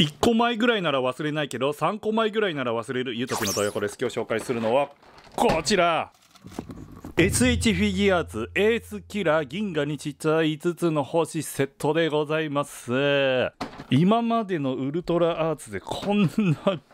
1個前ぐらいなら忘れないけど3個前ぐらいなら忘れるゆうとくの動画こです今日紹介するのはこちら SH フィギュアーズエースキラー銀河にちっちゃい5つの星セットでございます今までのウルトラアーツでこんな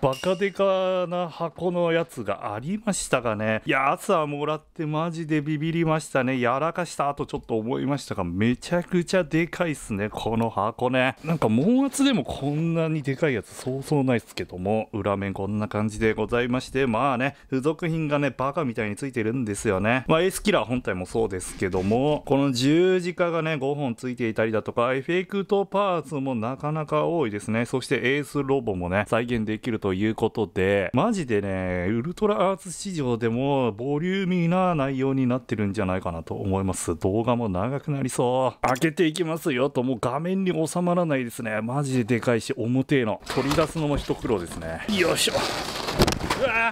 バカデカな箱のやつがありましたかねいや朝もらってマジでビビりましたねやらかしたとちょっと思いましたがめちゃくちゃでかいっすねこの箱ねなんか毛圧でもこんなにでかいやつそうそうないっすけども裏面こんな感じでございましてまあね付属品がねバカみたいについてるんですよねまあエースキラー本体もそうですけどもこの十字架がね5本ついていたりだとかエフェクトパーツもなかなかか多いですね。そしてエースロボもね、再現できるということで、マジでね、ウルトラアーツ市場でもボリューミーな内容になってるんじゃないかなと思います。動画も長くなりそう。開けていきますよと、もう画面に収まらないですね。マジででかいし、重てえの。取り出すのも一苦労ですね。よいしょ。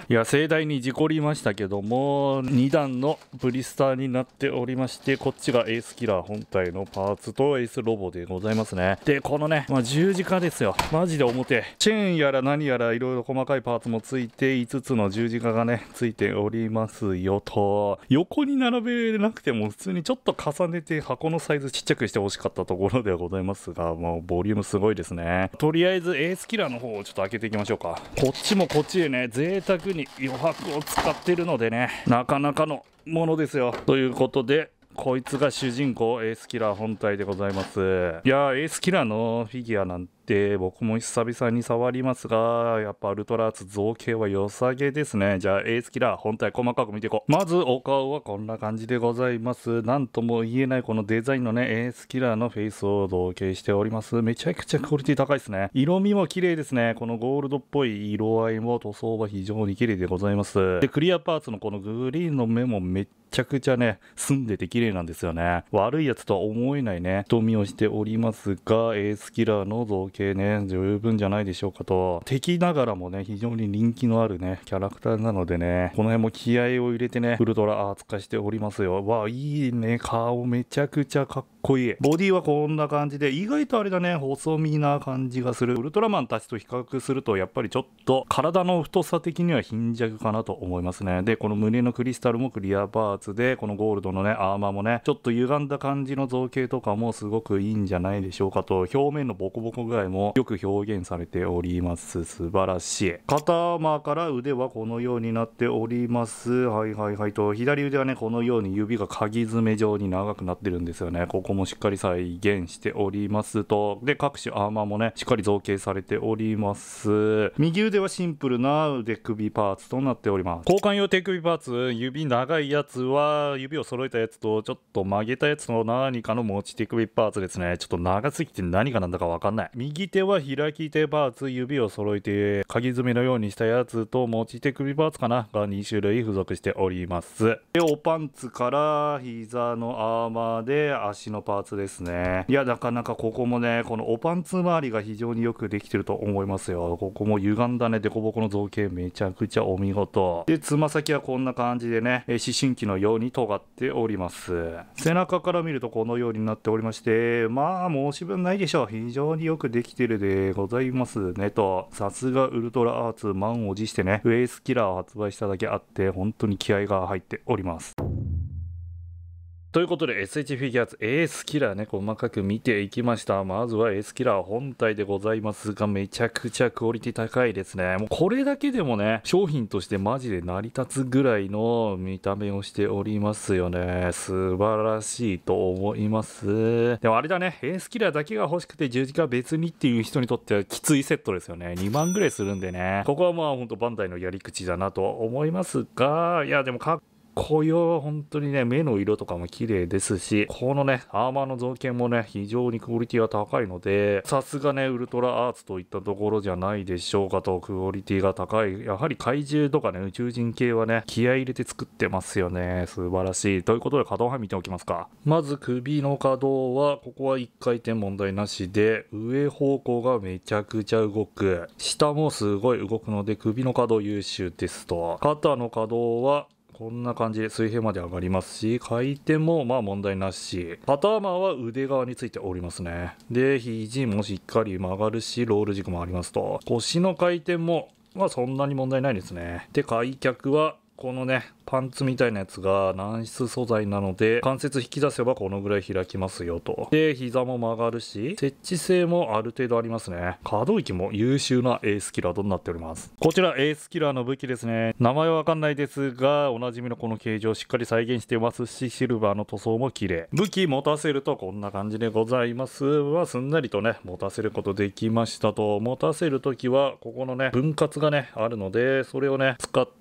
いや盛大に事故りましたけども2段のブリスターになっておりましてこっちがエースキラー本体のパーツとエースロボでございますねでこのね、まあ、十字架ですよマジで表チェーンやら何やらいろいろ細かいパーツもついて5つの十字架がねついておりますよと横に並べなくても普通にちょっと重ねて箱のサイズちっちゃくしてほしかったところではございますがもうボリュームすごいですねとりあえずエースキラーの方をちょっと開けていきましょうかこっちもこっちへね贅沢に余白を使ってるのでねなかなかのものですよということでこいつが主人公エースキラー本体でございますいやーエースキラーのフィギュアなんてで、僕も久々に触りますが、やっぱアルトラーツ造形は良さげですね。じゃあ、スキラー本体細かく見ていこう。まず、お顔はこんな感じでございます。なんとも言えないこのデザインのね、エースキラーのフェイスを造形しております。めちゃくちゃクオリティ高いですね。色味も綺麗ですね。このゴールドっぽい色合いも塗装は非常に綺麗でございます。で、クリアパーツのこのグリーンの目もめっめちゃくちゃね、澄んでて綺麗なんですよね。悪いやつとは思えないね、瞳をしておりますが、エースキラーの造けね、十分じゃないでしょうかと、敵ながらもね、非常に人気のあるね、キャラクターなのでね、この辺も気合を入れてね、ウルトラ扱いしておりますよ。わあ、いいね、顔めちゃくちゃかっこいい。ボディはこんな感じで、意外とあれだね、細身な感じがする。ウルトラマンたちと比較すると、やっぱりちょっと体の太さ的には貧弱かなと思いますね。で、この胸のクリスタルもクリアパーツで、このゴールドのね、アーマーもね、ちょっと歪んだ感じの造形とかもすごくいいんじゃないでしょうかと、表面のボコボコ具合材もよく表現されております素晴らしい肩間から腕はこのようになっておりますはいはいはいと左腕はねこのように指が鍵爪状に長くなってるんですよねここもしっかり再現しておりますとで各種アーマーもねしっかり造形されております右腕はシンプルな腕首パーツとなっております交換用手首パーツ指長いやつは指を揃えたやつとちょっと曲げたやつの何かの持ち手首パーツですねちょっと長すぎて何がなんだかわかんない右右手は開き手パーツ、指を揃えて、鍵爪のようにしたやつと持ち手首パーツかなが2種類付属しております。で、おパンツから膝のアーマーで足のパーツですね。いや、なかなかここもね、このおパンツ周りが非常によくできてると思いますよ。ここも歪んだね、凸凹の造形めちゃくちゃお見事。で、つま先はこんな感じでね、思春期のように尖っております。背中から見るとこのようになっておりまして、まあ申し分ないでしょう。非常によくでききてるでございますねと、さすがウルトラアーツ満を持してね、フェイスキラーを発売しただけあって、本当に気合が入っております。ということで SH フィギュアーツエースキラーね細かく見ていきましたまずはエースキラー本体でございますがめちゃくちゃクオリティ高いですねもうこれだけでもね商品としてマジで成り立つぐらいの見た目をしておりますよね素晴らしいと思いますでもあれだねエースキラーだけが欲しくて十字架別にっていう人にとってはきついセットですよね2万ぐらいするんでねここはまあほんとバンダイのやり口だなと思いますがいやでもかっ紅葉は本当にね、目の色とかも綺麗ですし、このね、アーマーの造形もね、非常にクオリティが高いので、さすがね、ウルトラアーツといったところじゃないでしょうかと、クオリティが高い。やはり怪獣とかね、宇宙人系はね、気合入れて作ってますよね。素晴らしい。ということで、可動範見ておきますか。まず首の可動は、ここは1回転問題なしで、上方向がめちゃくちゃ動く。下もすごい動くので、首の可動優秀ですと。肩の可動は、こんな感じで水平まで上がりますし、回転もまあ問題なし、パターーは腕側についておりますね。で、肘もしっかり曲がるし、ロール軸もありますと、腰の回転もまあそんなに問題ないですね。で、開脚はこのねパンツみたいなやつが軟質素材なので関節引き出せばこのぐらい開きますよとで膝も曲がるし設置性もある程度ありますね可動域も優秀なエースキラーとなっておりますこちらエースキラーの武器ですね名前はわかんないですがおなじみのこの形状をしっかり再現していますしシルバーの塗装も綺麗武器持たせるとこんな感じでございますはすんなりとね持たせることできましたと持たせるときはここのね分割がねあるのでそれをね使って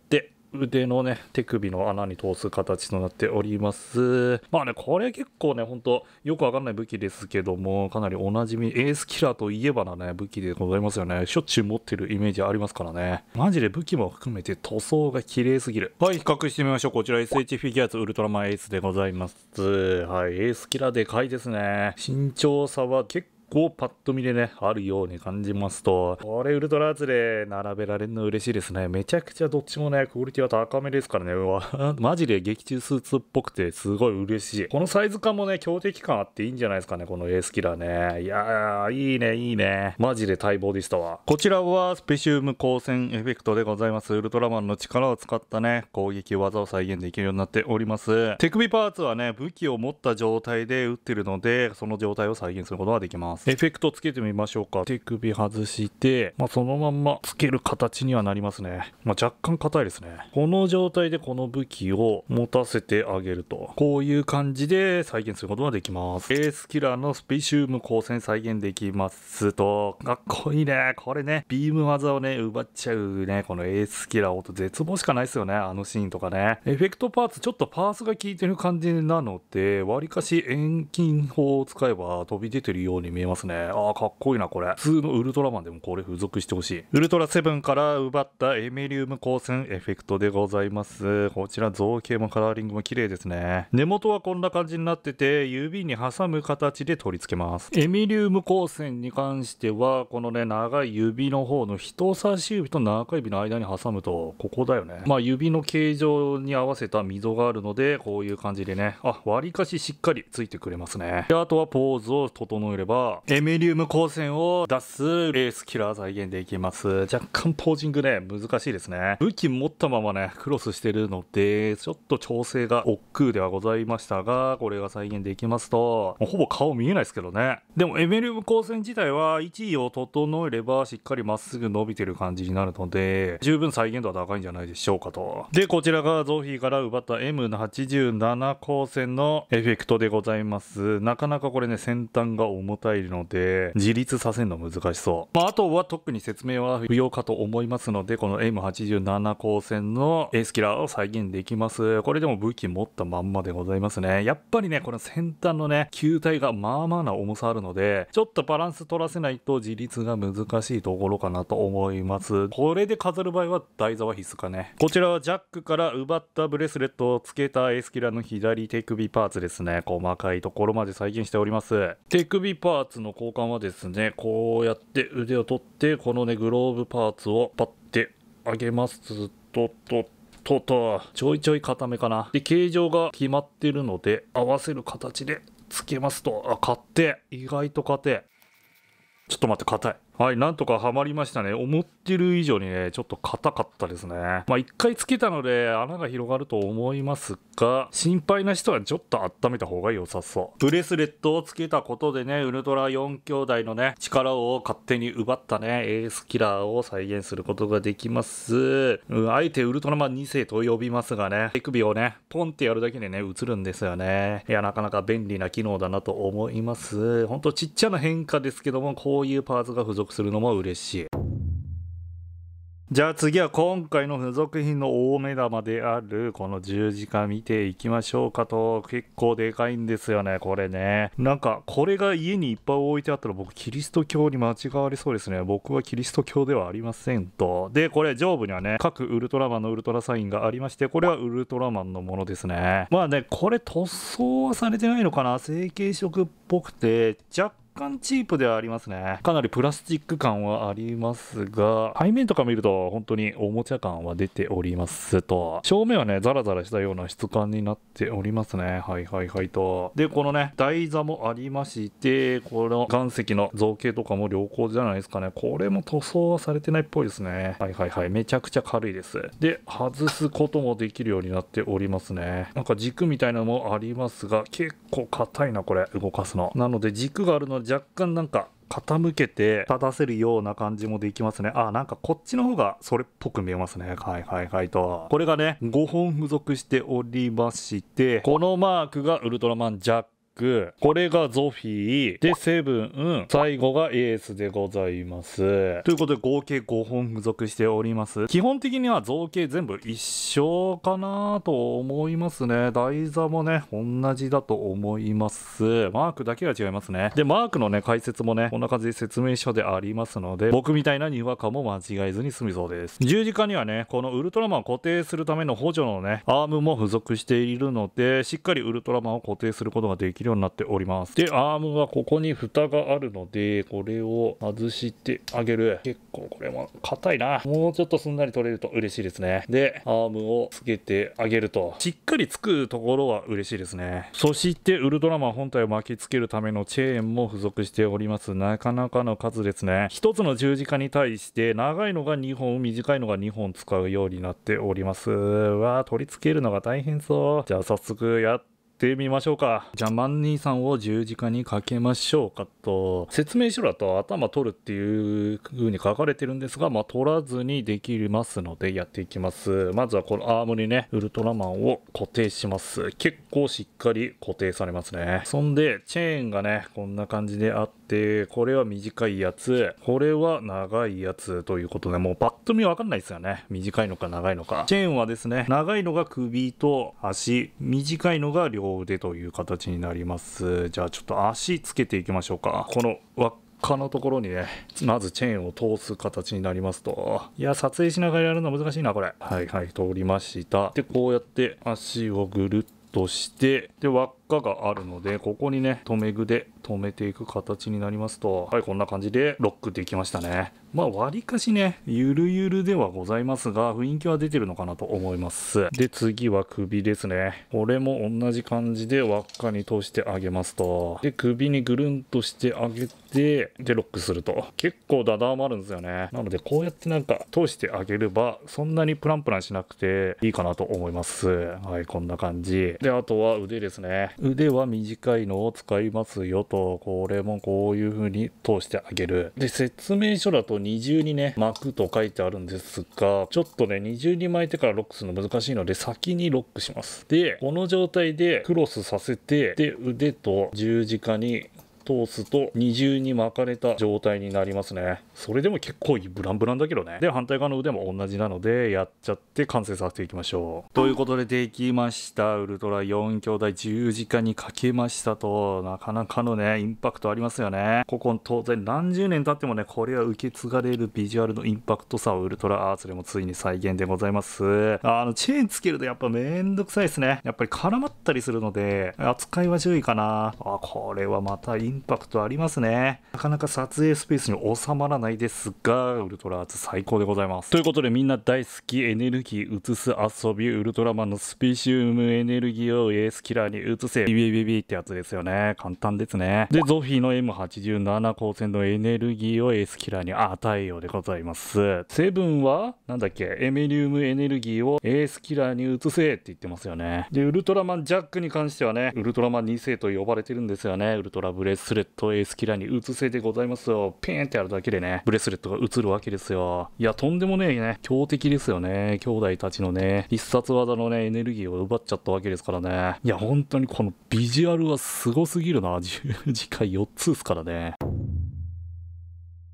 腕のね、手首の穴に通す形となっております。まあね、これ結構ね、ほんと、よくわかんない武器ですけども、かなりおなじみ、エースキラーといえばなね、武器でございますよね。しょっちゅう持ってるイメージありますからね。マジで武器も含めて塗装が綺麗すぎる。はい、比較してみましょう。こちら SH フィギュアーツウルトラマンエースでございます。はい、エースキラーでかいですね。身長差は結こうパッと見でね、あるように感じますと、これウルトラーで並べられるの嬉しいですね。めちゃくちゃどっちもね、クオリティは高めですからね。うわ、マジで劇中スーツっぽくてすごい嬉しい。このサイズ感もね、強敵感あっていいんじゃないですかね、このエースキラーね。いやー、いいね、いいね。マジで待望でしたわ。こちらはスペシウム光線エフェクトでございます。ウルトラマンの力を使ったね、攻撃技を再現できるようになっております。手首パーツはね、武器を持った状態で撃ってるので、その状態を再現することができます。エフェクトつけてみましょうか。手首外して、まあ、そのまんまつける形にはなりますね。まあ、若干硬いですね。この状態でこの武器を持たせてあげると。こういう感じで再現することができます。エースキラーのスペシウム光線再現できますと、かっこいいね。これね、ビーム技をね、奪っちゃうね、このエースキラー音絶望しかないですよね。あのシーンとかね。エフェクトパーツ、ちょっとパースが効いてる感じなので、わりかし遠近法を使えば飛び出てるように見ええますね。ああ、かっこいいな、これ。普通のウルトラマンでもこれ付属してほしい。ウルトラセブンから奪ったエメリウム光線エフェクトでございます。こちら造形もカラーリングも綺麗ですね。根元はこんな感じになってて、指に挟む形で取り付けます。エメリウム光線に関しては、このね、長い指の方の人差し指と中指の間に挟むと、ここだよね。まあ、指の形状に合わせた溝があるので、こういう感じでね、あ、割かししっかりついてくれますね。で、あとはポーズを整えれば、エメリウム光線を出すレースキラー再現できます。若干ポージングね、難しいですね。武器持ったままね、クロスしてるので、ちょっと調整が億劫ではございましたが、これが再現できますと、ほぼ顔見えないですけどね。でもエメリウム光線自体は位置を整えればしっかりまっすぐ伸びてる感じになるので、十分再現度は高いんじゃないでしょうかと。で、こちらがゾフィーから奪った M87 光線のエフェクトでございます。なかなかこれね、先端が重たいいるので、自立させるの難しそう。まあ、あとは特に説明は不要かと思いますので、この M87 光線のエースキラーを再現できます。これでも武器持ったまんまでございますね。やっぱりね、この先端のね、球体がまあまあな重さあるので、ちょっとバランス取らせないと自立が難しいところかなと思います。これで飾る場合は台座は必須かね。こちらはジャックから奪ったブレスレットを付けたエースキラーの左手首パーツですね。細かいところまで再現しております。手首パーツツの交換はですね、こうやって腕を取って、このね、グローブパーツをパッて上げますと、と、と、と、ちょいちょい固めかな。で、形状が決まってるので、合わせる形でつけますと、あ、って意外と硬い。ちょっと待って、硬い。はい、なんとかハマりましたね。思ってる以上にね、ちょっと硬かったですね。まあ一回つけたので穴が広がると思いますが、心配な人はちょっと温めた方が良さそう。ブレスレットをつけたことでね、ウルトラ4兄弟のね、力を勝手に奪ったね、エースキラーを再現することができます。うん、あえてウルトラマン2世と呼びますがね、手首をね、ポンってやるだけでね、映るんですよね。いや、なかなか便利な機能だなと思います。ほんとちっちゃな変化ですけども、こういうパーツが付属属するのも嬉しいじゃあ次は今回の付属品の大目玉であるこの十字架見ていきましょうかと結構でかいんですよねこれねなんかこれが家にいっぱい置いてあったら僕キリスト教に間違われそうですね僕はキリスト教ではありませんとでこれ上部にはね各ウルトラマンのウルトラサインがありましてこれはウルトラマンのものですねまあねこれ塗装はされてないのかな成型色っぽくて若干チープではありますね。かなりプラスチック感はありますが、背面とか見ると本当におもちゃ感は出ておりますと。正面はね、ザラザラしたような質感になっておりますね。はいはいはいと。で、このね、台座もありまして、この岩石の造形とかも良好じゃないですかね。これも塗装はされてないっぽいですね。はいはいはい。めちゃくちゃ軽いです。で、外すこともできるようになっておりますね。なんか軸みたいなのもありますが、結構硬いな、これ。動かすの。なので軸があるの若干なんか傾けて立たせるような感じもできますね。あ、なんかこっちの方がそれっぽく見えますね。はいはいはいと。これがね、5本付属しておりまして、このマークがウルトラマンジャック、これがゾフィー、で、セブン、最後がエースでございます。ということで、合計5本付属しております。基本的には造形全部一緒かなと思いますね。台座もね、同じだと思います。マークだけが違いますね。で、マークのね、解説もね、こんな感じで説明書でありますので、僕みたいなにわかも間違えずに済みそうです。十字架にはね、このウルトラマンを固定するための補助のね、アームも付属しているので、しっかりウルトラマンを固定することができるるようになっておりますでアームはここに蓋があるのでこれを外してあげる結構これも硬いなもうちょっとすんなり取れると嬉しいですねでアームをつけてあげるとしっかりつくところは嬉しいですねそしてウルトラマン本体を巻きつけるためのチェーンも付属しておりますなかなかの数ですね1つの十字架に対して長いのが2本短いのが2本使うようになっておりますうわ取り付けるのが大変そうじゃあ早速やってしてみましょうか。じゃあ、マンニーさんを十字架にかけましょうかと。説明書だと頭取るっていう風に書かれてるんですが、まあ、取らずにできますのでやっていきます。まずはこのアームにね、ウルトラマンを固定します。結構しっかり固定されますね。そんで、チェーンがね、こんな感じであって、で、これは短いやつ、これは長いやつということで、もうパッと見わかんないですよね。短いのか長いのか。チェーンはですね、長いのが首と足、短いのが両腕という形になります。じゃあちょっと足つけていきましょうか。この輪っかのところにね、まずチェーンを通す形になりますと。いや、撮影しながらやるの難しいな、これ。はいはい、通りました。で、こうやって足をぐるっとして、で、輪っ果があるのでここにね留め具で留めていく形になりますとはいこんな感じでロックできましたねまあ割かしねゆるゆるではございますが雰囲気は出てるのかなと思いますで次は首ですねこれも同じ感じで輪っかに通してあげますとで首にぐるんとしてあげてでロックすると結構ダダ余るんですよねなのでこうやってなんか通してあげればそんなにプランプランしなくていいかなと思いますはいこんな感じであとは腕ですね腕は短いのを使いますよと、これもこういう風に通してあげる。で、説明書だと二重にね、巻くと書いてあるんですが、ちょっとね、二重に巻いてからロックするの難しいので、先にロックします。で、この状態でクロスさせて、で、腕と十字架に通すと二重に巻かれた状態になりますねそれでも結構いいブランブランだけどねで反対側の腕も同じなのでやっちゃって完成させていきましょうということでできましたウルトラ4兄弟十字架にかけましたとなかなかのねインパクトありますよね古今当然何十年経ってもねこれは受け継がれるビジュアルのインパクトさをウルトラアーツでもついに再現でございますあのチェーンつけるとやっぱめんどくさいですねやっぱり絡まったりするので扱いは注意かなあこれはまたインンパクトありますね。なかなか撮影スペースに収まらないですが、ウルトラアーツ最高でございます。ということでみんな大好きエネルギー移す遊び、ウルトラマンのスペシウムエネルギーをエースキラーに移せ、ビビビビってやつですよね。簡単ですね。で、ゾフィーの M87 光線のエネルギーをエースキラーに与えようでございます。セブンは、なんだっけ、エメリウムエネルギーをエースキラーに移せって言ってますよね。で、ウルトラマンジャックに関してはね、ウルトラマン2世と呼ばれてるんですよね。ウルトラブレススレットエースキラーに移せでございますよ。ピーンってやるだけでね、ブレスレットが映るわけですよ。いや、とんでもねえね、強敵ですよね。兄弟たちのね、必殺技のね、エネルギーを奪っちゃったわけですからね。いや、本当にこのビジュアルはすごすぎるな。次回4つですからね。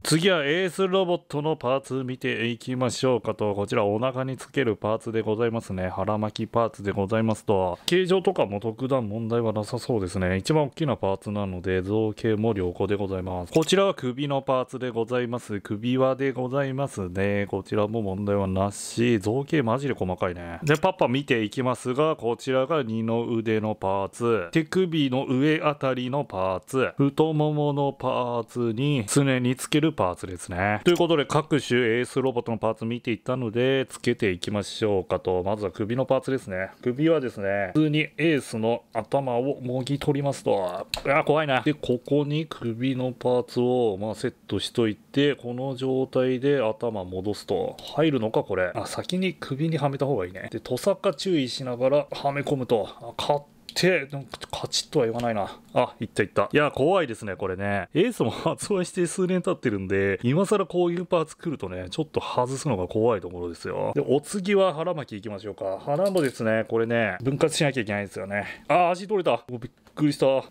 次はエースロボットのパーツ見ていきましょうかと、こちらお腹につけるパーツでございますね。腹巻きパーツでございますと、形状とかも特段問題はなさそうですね。一番大きなパーツなので、造形も良好でございます。こちらは首のパーツでございます。首輪でございますね。こちらも問題はなし、造形マジで細かいね。で、パッパ見ていきますが、こちらが二の腕のパーツ、手首の上あたりのパーツ、太もものパーツに常につけるるパーツですね。ということで各種エースロボットのパーツ見ていったので、付けていきましょうかと。まずは首のパーツですね。首はですね、普通にエースの頭をもぎ取りますと。あ、怖いな。で、ここに首のパーツを、まあ、セットしといて、この状態で頭戻すと。入るのか、これ。あ、先に首にはめた方がいいね。で、トサカ注意しながらはめ込むと。あ、硬て、なんかカチッとは言わないな。あ、いったいった。いや、怖いですね、これね。エースも発売して数年経ってるんで、今更こういうパーツ来るとね、ちょっと外すのが怖いところですよ。で、お次は腹巻きいきましょうか。腹もですね、これね、分割しなきゃいけないんですよね。あ、足取れた。びっくりした。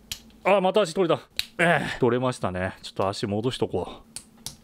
あ、また足取れた。ええー、取れましたね。ちょっと足戻しとこう。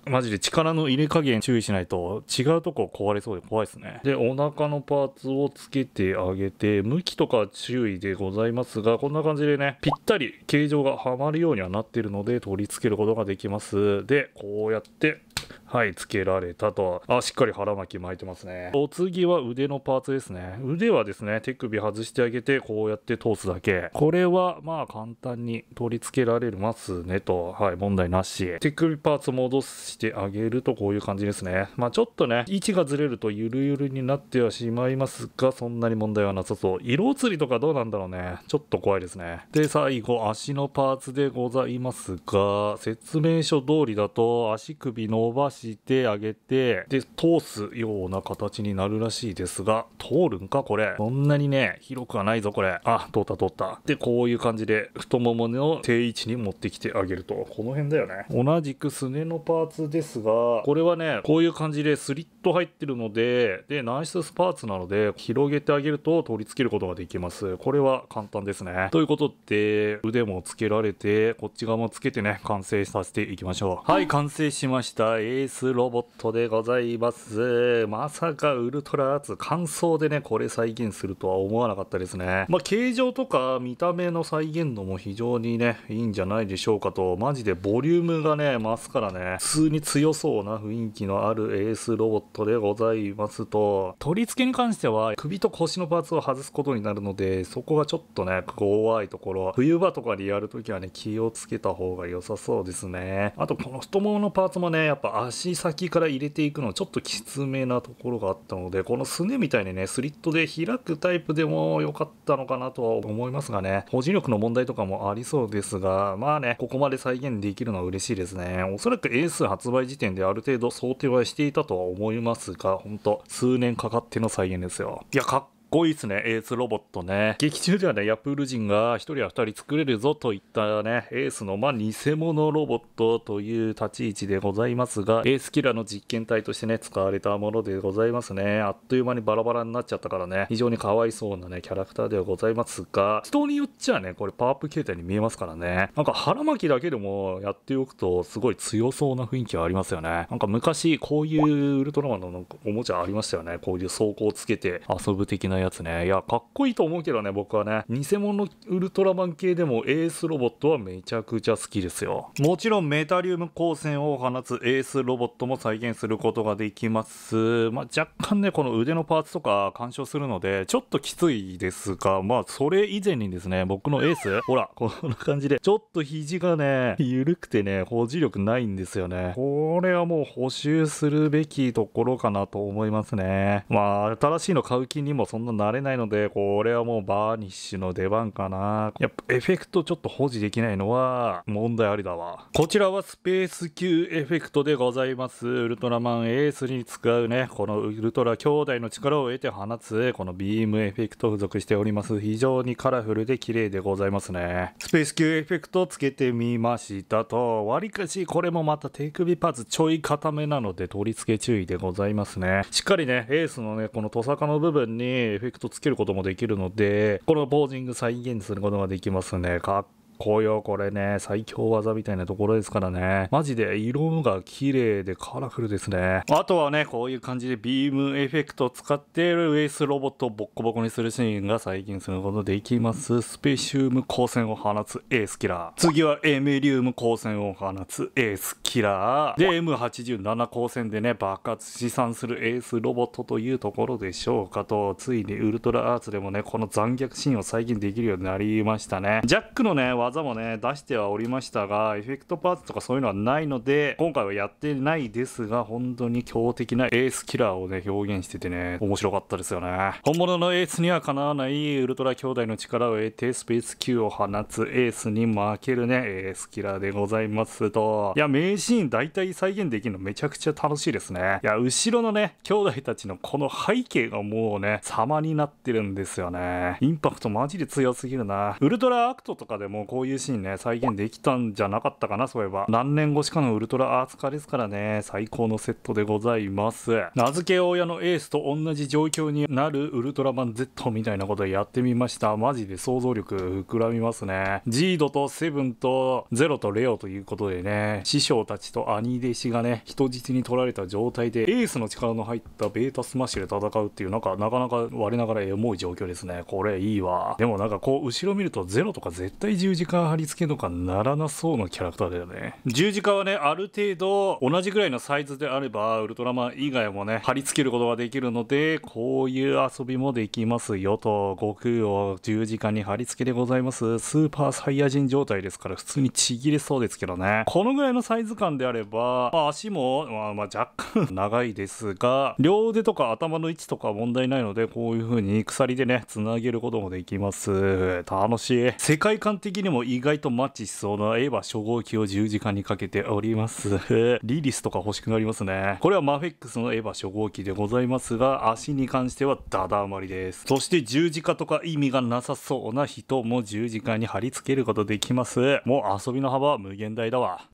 マジで力の入れ加減注意しないと違うとこ壊れそうで怖いですねでお腹のパーツをつけてあげて向きとか注意でございますがこんな感じでねぴったり形状がはまるようにはなっているので取り付けることができますでこうやってはいつけられたとあしっかり腹巻き巻いてますねお次は腕のパーツですね腕はですね手首外してあげてこうやって通すだけこれはまあ簡単に取り付けられますねとはい問題なし手首パーツ戻してあげるとこういう感じですねまあちょっとね位置がずれるとゆるゆるになってはしまいますがそんなに問題はなさそう色移りとかどうなんだろうねちょっと怖いですねで最後足のパーツでございますが説明書通りだと足首のばしてあげて、で、通すような形になるらしいですが、通るんかこれ。そんなにね、広くはないぞこれ。あ、通った通った。で、こういう感じで太ももの定位置に持ってきてあげると。この辺だよね。同じくすねのパーツですが、これはね、こういう感じでスリット入ってるので、で、軟質ススパーツなので、広げてあげると取り付けることができます。これは簡単ですね。ということで、腕もつけられて、こっち側もつけてね、完成させていきましょう。はい、完成しました。エースロボットでございます。まさかウルトラアーツ、乾燥でね、これ再現するとは思わなかったですね。まあ、形状とか見た目の再現度も非常にね、いいんじゃないでしょうかと、マジでボリュームがね、増すからね、普通に強そうな雰囲気のあるエースロボットでございますと、取り付けに関しては、首と腰のパーツを外すことになるので、そこがちょっとね、怖いところ、冬場とかでやるときはね、気をつけた方が良さそうですね。あと、この太もものパーツもね、やっぱ足先から入れていくのちょっときつめなところがあったのでこのすねみたいにねスリットで開くタイプでも良かったのかなとは思いますがね保持力の問題とかもありそうですがまあねここまで再現できるのは嬉しいですねおそらく A 数発売時点である程度想定はしていたとは思いますが本当数年かかっての再現ですよいやかっごいですね、エースロボットね。劇中ではね、ヤプール人が1人や2人作れるぞといったね、エースの、まあ、偽物ロボットという立ち位置でございますが、エースキラーの実験体としてね、使われたものでございますね。あっという間にバラバラになっちゃったからね、非常にかわいそうなね、キャラクターではございますが、人によっちゃね、これパワーアップ形態に見えますからね。なんか腹巻きだけでもやっておくと、すごい強そうな雰囲気はありますよね。なんか昔、こういうウルトラマンのおもちゃありましたよね。こういう装甲をつけて遊ぶ的なないやつね。いや、かっこいいと思うけどね、僕はね。偽物ウルトラマン系でもエースロボットはめちゃくちゃ好きですよ。もちろんメタリウム光線を放つエースロボットも再現することができます。まあ、若干ね、この腕のパーツとか干渉するので、ちょっときついですが、まあ、それ以前にですね、僕のエース、ほら、こんな感じで、ちょっと肘がね、緩くてね、保持力ないんですよね。これはもう補修するべきところかなと思いますね。まあ、新しいの買う気にもそんなの慣れないので、これはもうバーニッシュの出番かな。やっぱエフェクトちょっと保持できないのは問題ありだわ。こちらはスペース級エフェクトでございます。ウルトラマンエースに使うね、このウルトラ兄弟の力を得て放つ、このビームエフェクト付属しております。非常にカラフルで綺麗でございますね。スペース級エフェクトつけてみましたと、わりかしこれもまた手首パーツちょい固めなので取り付け注意でございますね。しっかりね、エースのね、このトサカの部分にエフェクトつけることもできるので、このポージング再現することができますね。かっ紅葉これね、最強技みたいなところですからね。マジで色が綺麗でカラフルですね。あとはね、こういう感じでビームエフェクトを使っていウエスロボットをボッコボコにするシーンが最近することできます。スペシウム光線を放つエースキラー。次はエメリウム光線を放つエースキラー。で、M87 光線でね、爆発資産するエースロボットというところでしょうかと、ついにウルトラアーツでもね、この残虐シーンを再現できるようになりましたね。ジャックのね、技もね出してはおりましたがエフェクトパーツとかそういうのはないので今回はやってないですが本当に強敵なエースキラーをね表現しててね面白かったですよね本物のエースにはかなわないウルトラ兄弟の力を得てスペース Q を放つエースに負けるねエースキラーでございますといや名シーン大体再現できるのめちゃくちゃ楽しいですねいや後ろのね兄弟たちのこの背景がもうね様になってるんですよねインパクトマジで強すぎるなウルトラアクトとかでもこういうシーンね、再現できたんじゃなかったかな、そういえば。何年越しかのウルトラアーツ化ですからね、最高のセットでございます。名付け親のエースと同じ状況になるウルトラマン Z みたいなことやってみました。マジで想像力膨らみますね。ジードとセブンとゼロとレオということでね、師匠たちと兄弟子がね、人質に取られた状態で、エースの力の入ったベータスマッシュで戦うっていう、なんか、なかなか我ながらエモい状況ですね。これいいわ。でもなんかこう、後ろ見るとゼロとか絶対十字架貼り付けとかならなそうなキャラクターだよね十字架はねある程度同じぐらいのサイズであればウルトラマン以外もね貼り付けることができるのでこういう遊びもできますよと悟空を十字架に貼り付けでございますスーパーサイヤ人状態ですから普通にちぎれそうですけどねこのぐらいのサイズ感であれば、まあ、足も、まあ、まあ若干 長いですが両腕とか頭の位置とか問題ないのでこういう風に鎖でね繋げることもできます楽しい世界観的にもも意外とマッチしそうなエヴァ初号機を十字架にかけております。リリスとか欲しくなりますね。これはマフェックスのエヴァ初号機でございますが、足に関してはダダ余りです。そして十字架とか意味がなさそうな人も十字架に貼り付けることできます。もう遊びの幅は無限大だわ。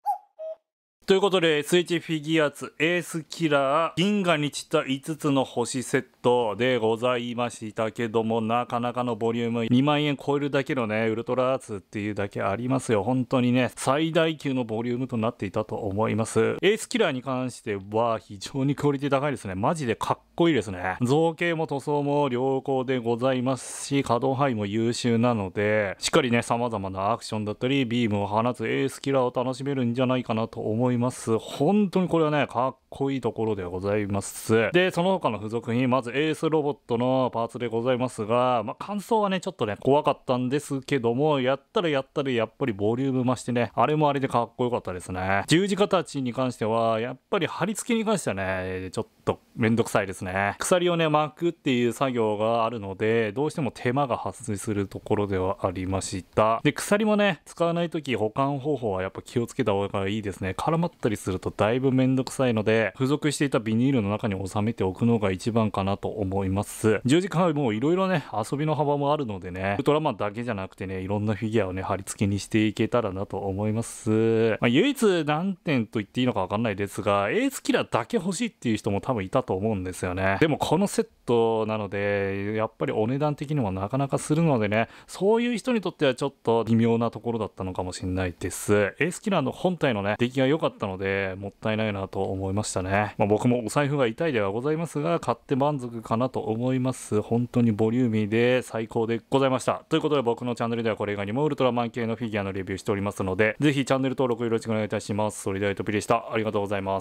ということで、スイッチフィギュアツエースキラー、銀河に散った5つの星セットでございましたけども、なかなかのボリューム、2万円超えるだけのね、ウルトラアーツっていうだけありますよ。本当にね、最大級のボリュームとなっていたと思います。エースキラーに関しては、非常にクオリティ高いですね。マジでかっこいいですね。造形も塗装も良好でございますし、可動範囲も優秀なので、しっかりね、様々なアクションだったり、ビームを放つエースキラーを楽しめるんじゃないかなと思います。います。本当にこれはね、かっこいいところでございます。で、その他の付属品、まずエースロボットのパーツでございますが、まあ、感想はね、ちょっとね、怖かったんですけども、やったらやったらやっぱりボリューム増してね、あれもあれでかっこよかったですね。十字形に関しては、やっぱり貼り付けに関してはね、ちょっととめんどくさいですね鎖をね巻くっていう作業があるのでどうしても手間が発生するところではありましたで鎖もね使わない時保管方法はやっぱ気をつけた方がいいですね絡まったりするとだいぶめんどくさいので付属していたビニールの中に収めておくのが一番かなと思います十字架はもういろいろね遊びの幅もあるのでねウルトラマンだけじゃなくてねいろんなフィギュアをね貼り付けにしていけたらなと思います、まあ、唯一何点と言っていいのかわかんないですがエースキラーだけ欲しいっていう人も多多分いたと思うんですよねでもこのセットなのでやっぱりお値段的にもなかなかするのでねそういう人にとってはちょっと微妙なところだったのかもしれないですエースキラーの本体のね出来が良かったのでもったいないなと思いましたね、まあ、僕もお財布が痛いではございますが買って満足かなと思います本当にボリューミーで最高でございましたということで僕のチャンネルではこれ以外にもウルトラマン系のフィギュアのレビューしておりますのでぜひチャンネル登録よろしくお願いいたしますソリダイトピでしたありがとうございます